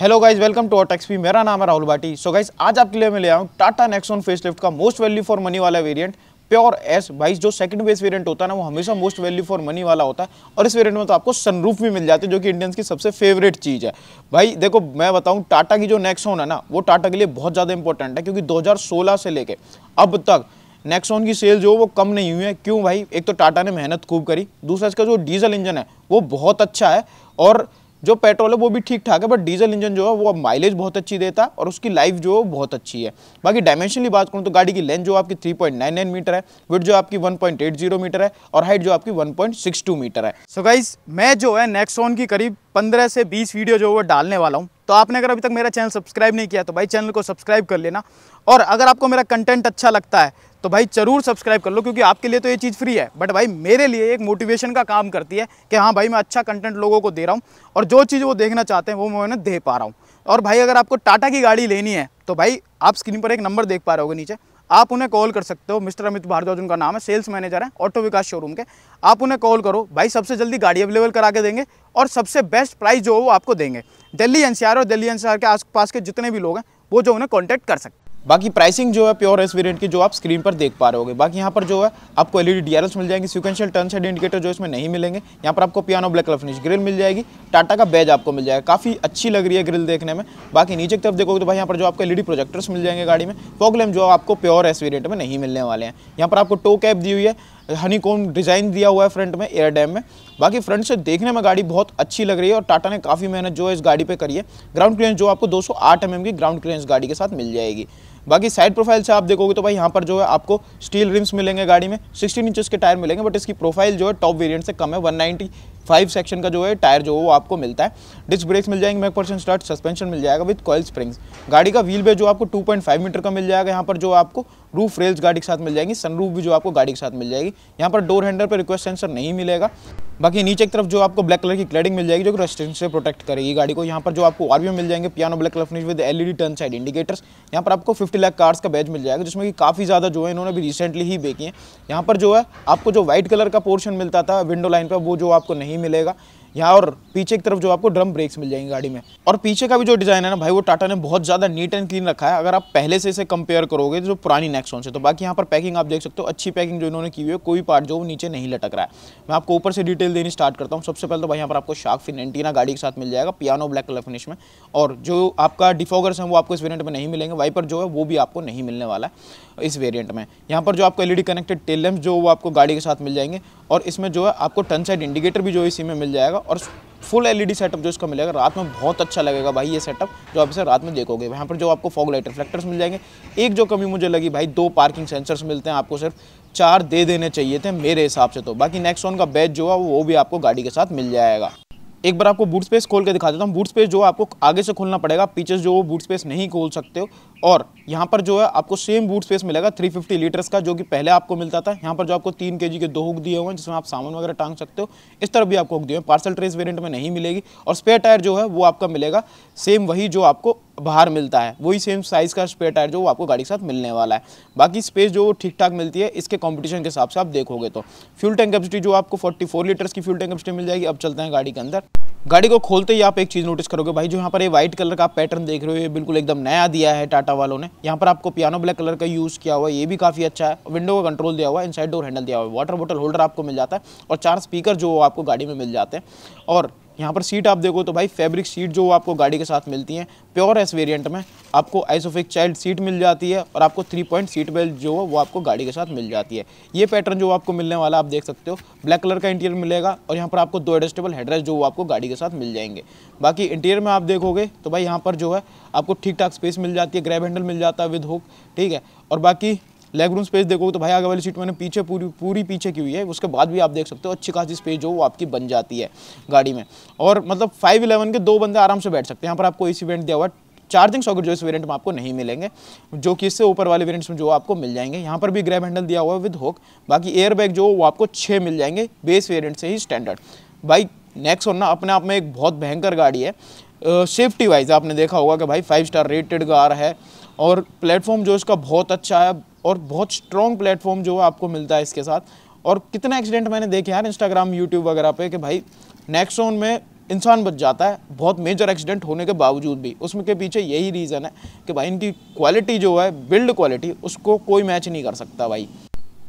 hello guys welcome to auto XP मेरा नाम है राहुल भाटी सो गाइज आज आपके लिए मैं ले आया हूँ टाटा नेक्सॉन फेसलिफ्ट का मोस्ट वैल्यू फॉर मनी वाला वेरिएंट प्योर एस भाई जो सेकंड बेस वेरिएंट होता है ना वो हमेशा मोस्ट वैल्यू फॉर मनी वाला होता है और इस वेरिएंट में तो आपको सनरूफ भी मिल जाते हैं जो कि इंडियंस की सबसे फेवरेट चीज़ है भाई देखो मैं बताऊँ टाटा की जो नेक्सॉन है ना वो टाटा के लिए बहुत ज़्यादा इंपॉर्टेंट है क्योंकि दो से लेकर अब तक नेक्सॉन की सेल जो वो कम नहीं हुई है क्यों भाई एक तो टाटा ने मेहनत खूब करी दूसरा इसका जो डीजल इंजन है वो बहुत अच्छा है और जो पेट्रोल है वो भी ठीक ठाक है बट डीजल इंजन जो है वो माइलेज बहुत अच्छी देता है और उसकी लाइफ जो है बहुत अच्छी है बाकी डायमेंशनली बात करूँ तो गाड़ी की लेंथ जो आपकी 3.99 मीटर है विथ जो आपकी 1.80 मीटर है और हाइट जो आपकी 1.62 मीटर है सो so गाइज मैं जो है नेक्सॉन की करीब पंद्रह से बीस वीडियो जो है डालने वाला हूँ तो आपने अगर अभी तक मेरा चैनल सब्सक्राइब नहीं किया तो भाई चैनल को सब्सक्राइब कर लेना और अगर आपको मेरा कंटेंट अच्छा लगता है तो भाई जरूर सब्सक्राइब कर लो क्योंकि आपके लिए तो ये चीज़ फ्री है बट भाई मेरे लिए एक मोटिवेशन का काम करती है कि हाँ भाई मैं अच्छा कंटेंट लोगों को दे रहा हूँ और जो चीज़ वो देखना चाहते हैं वो मैं उन्हें दे पा रहा हूँ और भाई अगर आपको टाटा की गाड़ी लेनी है तो भाई आप स्क्रीन पर एक नंबर देख पा रहे होगे नीचे आप उन्हें कॉल कर सकते हो मिस्टर अमित भारद्वाज उनका नाम है सेल्स मैनेजर है ऑटो विकास शोरूम के आप उन्हें कॉल करो भाई सबसे जल्दी गाड़ी अवेलेबल करा के देंगे और सबसे बेस्ट प्राइस जो वो आपको देंगे दिल्ली एनसीआर और दिल्ली एनसीआर के आसपास के जितने भी लोग हैं वो जो उन्हें कॉन्टैक्ट कर सकते हैं बाकी प्राइसिंग जो है प्योर एस वेरियंट की जो आप स्क्रीन पर देख पा रहे होगे बाकी यहाँ पर जो है आपको एलईडी ई मिल जाएंगे सिक्वेंशियल टर्न साइड इंडिकेटर जो इसमें नहीं मिलेंगे यहाँ पर आपको piano black colour finish grille मिल जाएगी टाटा का बैज आपको मिल जाएगा काफ़ी अच्छी लग रही है ग्रिल देखने में बाकी नीचे की तरफ देखोगे तो भाई यहाँ पर जो आपको एल प्रोजेक्टर्स मिल जाएंगे गाड़ी में फॉक जो आपको प्योर एस वेरियंट में नहीं मिलने वाले हैं यहाँ पर आपको टो कैप दी हुई है हनी कोम डिज़ाइन दिया हुआ है फ्रंट में एयर डैम में बाकी फ्रंट से देखने में गाड़ी बहुत अच्छी लग रही है और टाटा ने काफ़ी मेहनत जो है इस गाड़ी पे करी है ग्राउंड क्लियरेंस जो आपको 208 सौ mm की ग्राउंड क्लियरेंस गाड़ी के साथ मिल जाएगी बाकी साइड प्रोफाइल से आप देखोगे तो भाई यहाँ पर जो है आपको स्टील रिम्स मिलेंगे गाड़ी में सिक्सटीन इंचज के टायर मिलेंगे बट इसकी प्रोफाइल जो है टॉप वेरियंट से कम है वन फाइव सेक्शन का जो है टायर जो है वो आपको मिलता है डिस्क ब्रेक्स मिल जाएंगे मैक परसेंट स्टार्ट सस्पेंशन मिल जाएगा विद कॉयल स्प्रिंग्स गाड़ी का व्हील बे जो आपको 2.5 मीटर का मिल जाएगा यहाँ पर जो आपको रूफ रेल्स गाड़ी के साथ मिल जाएंगी सनरूफ भी जो आपको गाड़ी के साथ मिल जाएगी यहाँ पर डोर हैंडल पर रिक्वेस्ट सेंसर नहीं मिलेगा बाकी नीचे की तरफ जो आपको ब्लैक कलर की क्लैडिंग मिल जाएगी जो कि से प्रोटेक्ट करेगी गाड़ी को यहाँ पर जो आपको आर मिल जाएंगे piano black colour finish with LED turn side indicators यहाँ पर आपको फिफ्टी लाख कार्स का बैच मिल जाएगा जिसमें कि काफ़ी ज़्यादा जो है इन्होंने भी रिसेंटली ही बेकी है यहाँ पर जो है आपको जो व्हाइट कलर का पोर्शन मिलता था विंडो लाइन पर वो जो आपको नहीं मिलेगा यहाँ और पीछे की तरफ जो आपको ड्रम ब्रेक्स मिल जाएंगे गाड़ी में और पीछे का भी जो डिज़ाइन है ना भाई वो टाटा ने बहुत ज़्यादा नीट एंड क्लीन रखा है अगर आप पहले से इसे कंपेयर करोगे तो जो पुरानी नेक्सॉन से तो बाकी यहाँ पर पैकिंग आप देख सकते हो अच्छी पैकिंग जो इन्होंने की हुई है कोई पार्ट जो नीचे नहीं लटक रहा है मैं आपको ऊपर से डिटेल देनी स्टार्ट करता हूँ सबसे पहले तो भाई यहाँ पर आपको शार्क फिन एंटीना गाड़ी के साथ मिल जाएगा पियानो ब्लैक कलर फिनिश में और जो आपका डिफॉगर्स हैं वो आपको इस वेरियंट में नहीं मिलेंगे वाइपर जो है वो भी आपको नहीं मिलने वाला है इस वेरियंट में यहाँ पर जो आपको एलईडी कनेक्टेड टेल लैम्प जो वो आपको गाड़ी के साथ मिल जाएंगे और इसमें जो है आपको टन साइड इंडिकेटर भी जो इसी में मिल जाएगा और फुल एलईडी सेटअप जो इसका मिलेगा रात में बहुत अच्छा लगेगा भाई ये सेटअप जो आप इसे रात में देखोगे वहाँ पर जो आपको फॉग लाइट रिफ्लेक्टर्स मिल जाएंगे एक जो कमी मुझे लगी भाई दो पार्किंग सेंसर्स मिलते हैं आपको सिर्फ चार दे देने चाहिए थे मेरे हिसाब से तो बाकी नेक्स्ट का बैच जो है वो भी आपको गाड़ी के साथ मिल जाएगा एक बार आपको बूट स्पेस खोल के दिखा देता हूँ बूट स्पेस जो आपको आगे से खोलना पड़ेगा पीछे जो वो बूट स्पेस नहीं खोल सकते हो और यहाँ पर जो है आपको सेम बूट स्पेस मिलेगा 350 लीटर्स का जो कि पहले आपको मिलता था यहाँ पर जो आपको तीन के के दो हुक दिए हुए हैं जिसमें आप सामान वगैरह टांग सकते हो इस तरफ भी आपको हुक दिए हैं पार्सल ट्रेस वेरियंट में नहीं मिलेगी और स्पेयर टायर जो है वो आपका मिलेगा सेम वही जो आपको बाहर मिलता है वही सेम साइज़ का स्पेयर टायर जो आपको गाड़ी के साथ मिलने वाला है बाकी स्पेस जो ठीक ठाक मिलती है इसके कॉम्पिटिशन के हिसाब से आप देखोगे तो फ्यूल टैंक कैपेसिटी जो आपको 44 लीटर्स की फ्यूल टैंक कैपेसिटी मिल जाएगी अब चलते हैं गाड़ी के अंदर गाड़ी को खोलते ही आप एक चीज़ नोटिस करोगे भाई जो यहाँ पर ये व्हाइट कलर का पैटर्न देख रहे हो ये बिल्कुल एकदम नया दिया है टाटा वालों ने यहाँ पर आपको पियानो ब्लैक कलर का यूज़ किया हुआ है ये भी काफ़ी अच्छा है विंडो का कंट्रोल दिया हुआ है इनसाइड डोर हैंडल दिया हुआ है वाटर बोटल होल्डर आपको मिल जाता है और चार स्पीकर जो आपको गाड़ी में मिल जाते हैं और यहाँ पर सीट आप देखो तो भाई फैब्रिक सीट जो आपको गाड़ी के साथ मिलती हैं प्योर एस वेरिएंट में आपको आइसोफिक चाइल्ड सीट मिल जाती है और आपको थ्री पॉइंट सीट बेल्ट जो है वो आपको गाड़ी के साथ मिल जाती है ये पैटर्न जो आपको मिलने वाला आप देख सकते हो ब्लैक कलर का इंटीरियर मिलेगा और यहाँ पर आपको दो एडजस्टेबल हेडरेस्ट जो आपको गाड़ी के साथ मिल जाएंगे बाकी इंटीरियर में आप देखोगे तो भाई यहाँ पर जो है आपको ठीक ठाक स्पेस मिल जाती है ग्रैब हैंडल मिल जाता है विद हुक ठीक है और बाकी लेग रूम स्पेस देखोगे तो भाई आगे वाली सीट मैंने पीछे पूरी पूरी पीछे की हुई है उसके बाद भी आप देख सकते हो अच्छी खासी स्पेस जो वो आपकी बन जाती है गाड़ी में और मतलब फाइव इलेवन के दो बंदे आराम से बैठ सकते हैं यहाँ पर आपको इस इवेंट दिया हुआ है चार्जिंग सॉकेट जो इस वेरिएंट में आपको नहीं मिलेंगे जो कि इससे ऊपर वाले वेरिएंट्स में जो आपको मिल जाएंगे यहाँ पर भी ग्रैब हैंडल दिया हुआ है विद होक बाकी एयर बैग जो वो आपको छः मिल जाएंगे बेस वेरिएंट से ही स्टैंडर्ड भाई नेक्स्ट ना अपने आप में एक बहुत भयंकर गाड़ी है सेफ्टी वाइज आपने देखा होगा कि भाई फाइव स्टार रेटेड कार है और प्लेटफॉर्म जो इसका बहुत अच्छा है और बहुत स्ट्रॉन्ग प्लेटफॉर्म जो है आपको मिलता है इसके साथ और कितने एक्सीडेंट मैंने देखे यार इंस्टाग्राम यूट्यूब वगैरह पे कि भाई नेक्सोन में इंसान बच जाता है बहुत मेजर एक्सीडेंट होने के बावजूद भी उसमें के पीछे यही रीज़न है कि भाई इनकी क्वालिटी जो है बिल्ड क्वालिटी उसको कोई मैच नहीं कर सकता भाई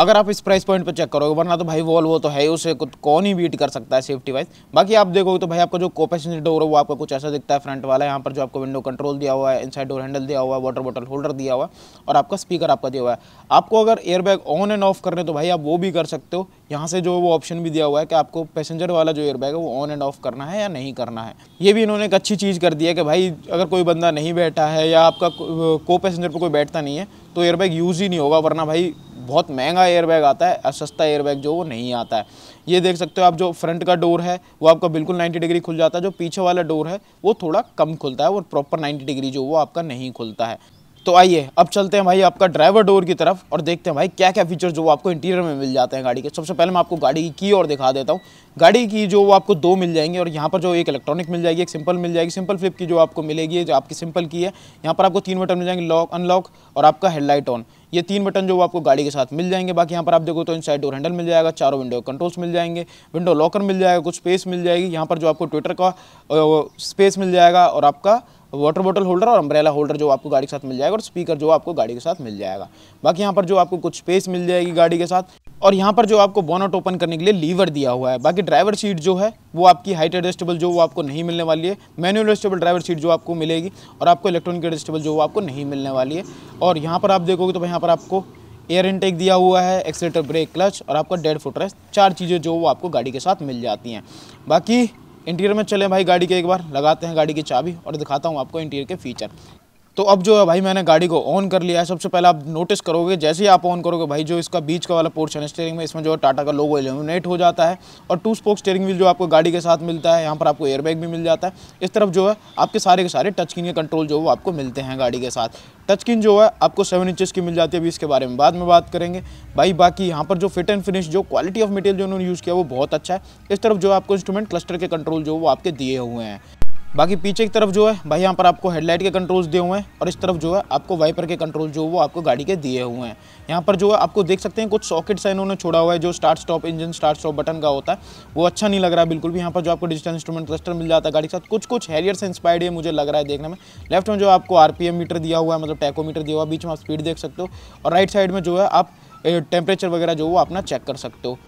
अगर आप इस प्राइस पॉइंट पर चेक करोगे वरना तो भाई वॉल वो तो है ही उसे कौन ही बीट कर सकता है सेफ्टी वाइज बाकी आप देखोगे तो भाई आपका जो को पैसेंजर डोर है वो आपका कुछ ऐसा दिखता है फ्रंट वाला यहाँ पर जो आपको विंडो कंट्रोल दिया हुआ है इनसाइड डोर हैंडल दिया हुआ है वाटर बॉटल होल्डर दिया हुआ है और आपका स्पीकर आपका दिया हुआ है आपको अगर एयरबैग ऑन एंड ऑफ करने तो भाई आप वो भी कर सकते हो यहाँ से जो वो ऑप्शन भी दिया हुआ है कि आपको पैसेंजर वाला जो एयरबैग है वो ऑन एंड ऑफ करना है या नहीं करना है ये भी इन्होंने एक अच्छी चीज़ कर दी है कि भाई अगर कोई बंदा नहीं बैठा है या आपका को पैसेंजर पर कोई बैठता नहीं है तो एयरबैग यूज़ ही नहीं होगा वरना भाई बहुत महंगा एयरबैग आता है सस्ता एयरबैग जो वो नहीं आता है ये देख सकते हो आप जो फ्रंट का डोर है वो आपका बिल्कुल 90 डिग्री खुल जाता है जो पीछे वाला डोर है वो थोड़ा कम खुलता है और प्रॉपर 90 डिग्री जो वो आपका नहीं खुलता है तो आइए अब चलते हैं भाई आपका ड्राइवर डोर की तरफ और देखते हैं भाई क्या क्या फीचर जो आपको इंटीरियर में मिल जाते हैं गाड़ी के सबसे पहले मैं आपको गाड़ी की की और दिखा देता हूँ गाड़ी की जो वो आपको दो मिल जाएंगे और यहाँ पर जो एक इलेक्ट्रॉनिक मिल जाएगी एक सिंपल मिल जाएगी सिंपल फ्लिप की जो आपको मिलेगी जो आपकी सिंपल की है यहाँ पर आपको तीन बटन मिल जाएंगे लॉक अनलॉक और आपका हेडलाइट ऑन ये तीन बटन जो आपको गाड़ी के साथ मिल जाएंगे बाकी यहाँ पर आप देखो तो इन डोर हैंडल मिल जाएगा चारों विंडो कंट्रोल्स मिल जाएंगे विंडो लॉकर मिल जाएगा कुछ स्पेस मिल जाएगी यहाँ पर जो आपको ट्विटर का स्पेस मिल जाएगा और आपका वाटर बॉटल होल्डर और अम्ब्रेला होल्डर जो आपको गाड़ी के साथ मिल जाएगा और स्पीकर जो आपको गाड़ी के साथ मिल जाएगा बाकी यहाँ पर जो आपको कुछ स्पेस मिल जाएगी गाड़ी के साथ और यहाँ पर जो आपको बोनट ओपन करने के लिए लीवर दिया हुआ है बाकी ड्राइवर सीट जो है वो आपकी हाइट एडजस्टेबल जो वो आपको नहीं मिलने वाली है मैनुअल एडजस्टेबल ड्राइवर सीट जो आपको मिलेगी और आपको इलेक्ट्रॉनिक एडजस्टेबल जो वो आपको नहीं मिलने वाली है और यहाँ पर आप देखोगे तो यहाँ पर आपको एयर इनटेक दिया हुआ है एक्सेलेटर ब्रेक क्लच और आपका डेड फुट रेस्ट चार चीज़ें जो वो आपको गाड़ी के साथ मिल जाती हैं बाकी इंटीरियर में चले भाई गाड़ी के एक बार लगाते हैं गाड़ी की चाबी और दिखाता हूँ आपको इंटीरियर के फीचर तो अब जो है भाई मैंने गाड़ी को ऑन कर लिया है सबसे पहले आप नोटिस करोगे जैसे ही आप ऑन करोगे भाई जो इसका बीच का वाला पोर्शन है स्टेयरिंग में इसमें जो है टाटा का लोगो एलिमिनेट हो जाता है और टू स्पोक स्टेयरिंग व्हील जो आपको गाड़ी के साथ मिलता है यहाँ पर आपको एयरबैग भी मिल जाता है इस तरफ जो है आपके सारे के सारे टच स्क्रीन के कंट्रोल जो वो आपको मिलते हैं गाड़ी के साथ टच स्क्रीन जो है आपको सेवन इंचेस की मिल जाती है अभी इसके बारे में बाद में बात करेंगे भाई बाकी यहाँ पर जो फिट एंड फिनिश जो क्वालिटी ऑफ मटेरियल जो उन्होंने यूज़ किया वो बहुत अच्छा है इस तरफ जो आपको इंस्ट्रूमेंट क्लस्टर के कंट्रोल जो वो आपके दिए हुए हैं बाकी पीछे की तरफ जो है भाई यहाँ पर आपको हेडलाइट के कंट्रोल्स दिए हुए हैं और इस तरफ जो है आपको वाइपर के कंट्रोल जो वो आपको गाड़ी के दिए हुए हैं यहाँ पर जो है आपको देख सकते हैं कुछ सॉकेट्स हैं इन्होंने छोड़ा हुआ है जो start stop engine start stop button का होता है वो अच्छा नहीं लग रहा बिल्कुल भी यहाँ पर जो आपको डिजिटल इंस्ट्रूमेंट क्लस्टर मिल जाता है गाड़ी के साथ कुछ कुछ हैरियर से इंस्पायर्ड है मुझे लग रहा है देखने में लेफ्ट में जो आपको आर मीटर दिया हुआ है मतलब टैकोमीटर दिया हुआ बीच में आप स्पीड देख सकते हो और राइट साइड में जो है आप टेम्परेचर वगैरह जो वो अपना चेक कर सकते हो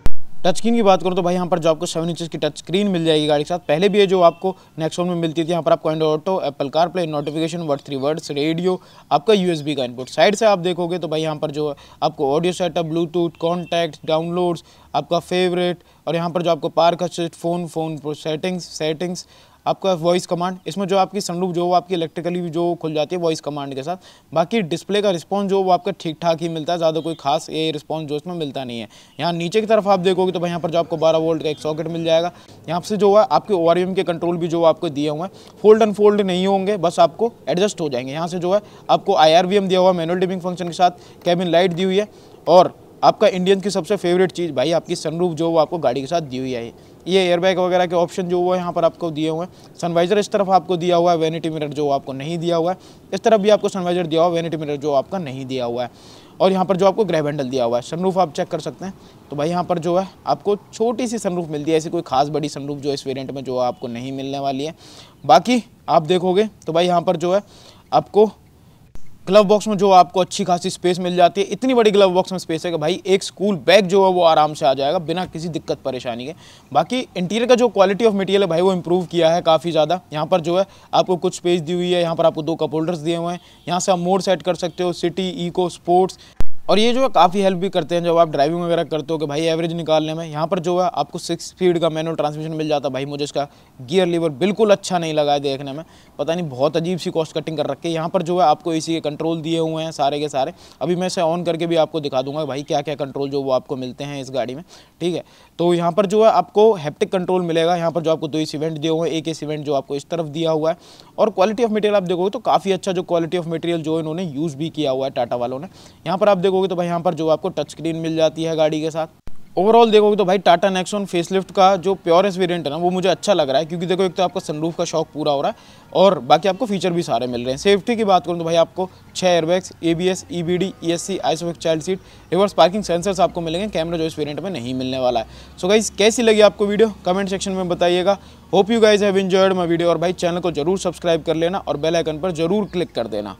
टच स्क्रीन की बात करूँ तो भाई यहाँ पर जो आपको सेवन इंचज़ की टच स्क्रीन मिल जाएगी गाड़ी के साथ पहले भी है जो आपको नेक्सोन में मिलती थी यहाँ पर आपको Android Auto Apple CarPlay notification word three words radio आपका यूएसबी का इनपुट साइड से आप देखोगे तो भाई यहाँ पर जो आपको audio setup Bluetooth contact downloads आपका फेवरेट और यहाँ पर जो आपको park phone phone settings settings आपका वॉइस कमांड इसमें जो आपकी सनरूप जो आपकी इलेक्ट्रिकली जो खुल जाती है वॉइस कमांड के साथ बाकी डिस्प्ले का रिस्पॉन्स जो वो आपका ठीक ठाक ही मिलता है ज़्यादा कोई खास ये रिस्पॉन्स जो इसमें मिलता नहीं है यहाँ नीचे की तरफ आप देखोगे तो भाई यहाँ पर जो आपको बारह वोल्ट का एक सॉकेट मिल जाएगा यहाँ से जो है आपके ओ के कंट्रोल भी जो आपको दिए हुए हैं फोल्ड अनफोल्ड नहीं होंगे बस आपको एडजस्ट हो जाएंगे यहाँ से जो है आपको आई दिया हुआ है मैनुअल डिबिंग फंक्शन के साथ कैबिन लाइट दी हुई है और आपका इंडियन की सबसे फेवरेट चीज़ भाई आपकी सनरूफ जो वो आपको गाड़ी के साथ दी हुई है ये एयरबैग वगैरह के ऑप्शन जो वो यहाँ पर आपको दिए हुए हैं सनवाइज़र इस तरफ आपको दिया हुआ है वेनिटी मिरर जो आपको नहीं दिया हुआ है इस तरफ भी आपको सनवाइज़र दिया हुआ है वेनिटी मिरर जो आपका नहीं दिया हुआ है और यहाँ पर जो आपको ग्रह बैंडल दिया हुआ है सनरूफ आप चेक कर सकते हैं तो भाई यहाँ पर जो है आपको छोटी सी सनरूफ मिलती है ऐसी कोई खास बड़ी सनरूफ जो इस वेरियंट में जो आपको नहीं मिलने वाली है बाकी आप देखोगे तो भाई यहाँ पर जो है आपको ग्लव बॉक्स में जो आपको अच्छी खासी स्पेस मिल जाती है इतनी बड़ी ग्लव बॉक्स में स्पेस है कि भाई एक स्कूल बैग जो है वो आराम से आ जाएगा बिना किसी दिक्कत परेशानी के बाकी इंटीरियर का जो क्वालिटी ऑफ मटेरियल है भाई वो इम्प्रूव किया है काफ़ी ज़्यादा यहाँ पर जो है आपको कुछ स्पेस दी हुई है यहाँ पर आपको दो कप होल्डर्स दिए हुए हैं यहाँ से आप मोड सेट कर सकते हो सिटी ईको स्पोर्ट्स और ये जो है काफ़ी हेल्प भी करते हैं जब आप ड्राइविंग वगैरह करते हो कि भाई एवरेज निकालने में यहाँ पर जो है आपको सिक्स स्पीड का मैनुअल ट्रांसमिशन मिल जाता है भाई मुझे इसका गियर लीवर बिल्कुल अच्छा नहीं लगा है देखने में पता नहीं बहुत अजीब सी कॉस्ट कटिंग कर रखी है यहाँ पर जो है आपको इसी के कंट्रोल दिए हुए हैं सारे के सारे अभी मैं इसे ऑन करके भी आपको दिखा दूंगा भाई क्या क्या कंट्रोल जो वो आपको मिलते हैं इस गाड़ी में ठीक है तो यहाँ पर जो है आपको हैप्टिक कंट्रोल मिलेगा यहाँ पर जो आपको दो इस इवेंट दिए हुए एक इस इवेंट जो आपको इस तरफ दिया हुआ है और क्वालिटी ऑफ मटेरियल आप देखोगे तो काफ़ी अच्छा जो क्वालिटी ऑफ मटेरियल जो इन्होंने यूज़ भी किया हुआ है टाटा वालों ने यहाँ पर आप देखोगे तो भाई यहाँ पर जो आपको टच स्क्रीन मिल जाती है गाड़ी के साथ ओवरऑल देखोगे तो भाई टाटा नेक्सोन फेसलिफ्ट का जो प्योरेस्ट वेरिएंट है ना वो मुझे अच्छा लग रहा है क्योंकि देखो एक तो आपका सनरूफ का शौक पूरा हो रहा है और बाकी आपको फीचर भी सारे मिल रहे हैं सेफ्टी की बात करूँ तो भाई आपको छः airbags A B S E B D E S C ISOFIX child seat reverse parking sensors आपको मिलेंगे कैमरा जो इस वेरियंट में नहीं मिलने वाला है सो गाइज कैसी लगी आपको वीडियो कमेंट सेक्शन में बताइएगा hope you guys have enjoyed my video और भाई चैनल को जरूर सब्सक्राइब कर लेना और बेलाइकन पर जरूर क्लिक कर देना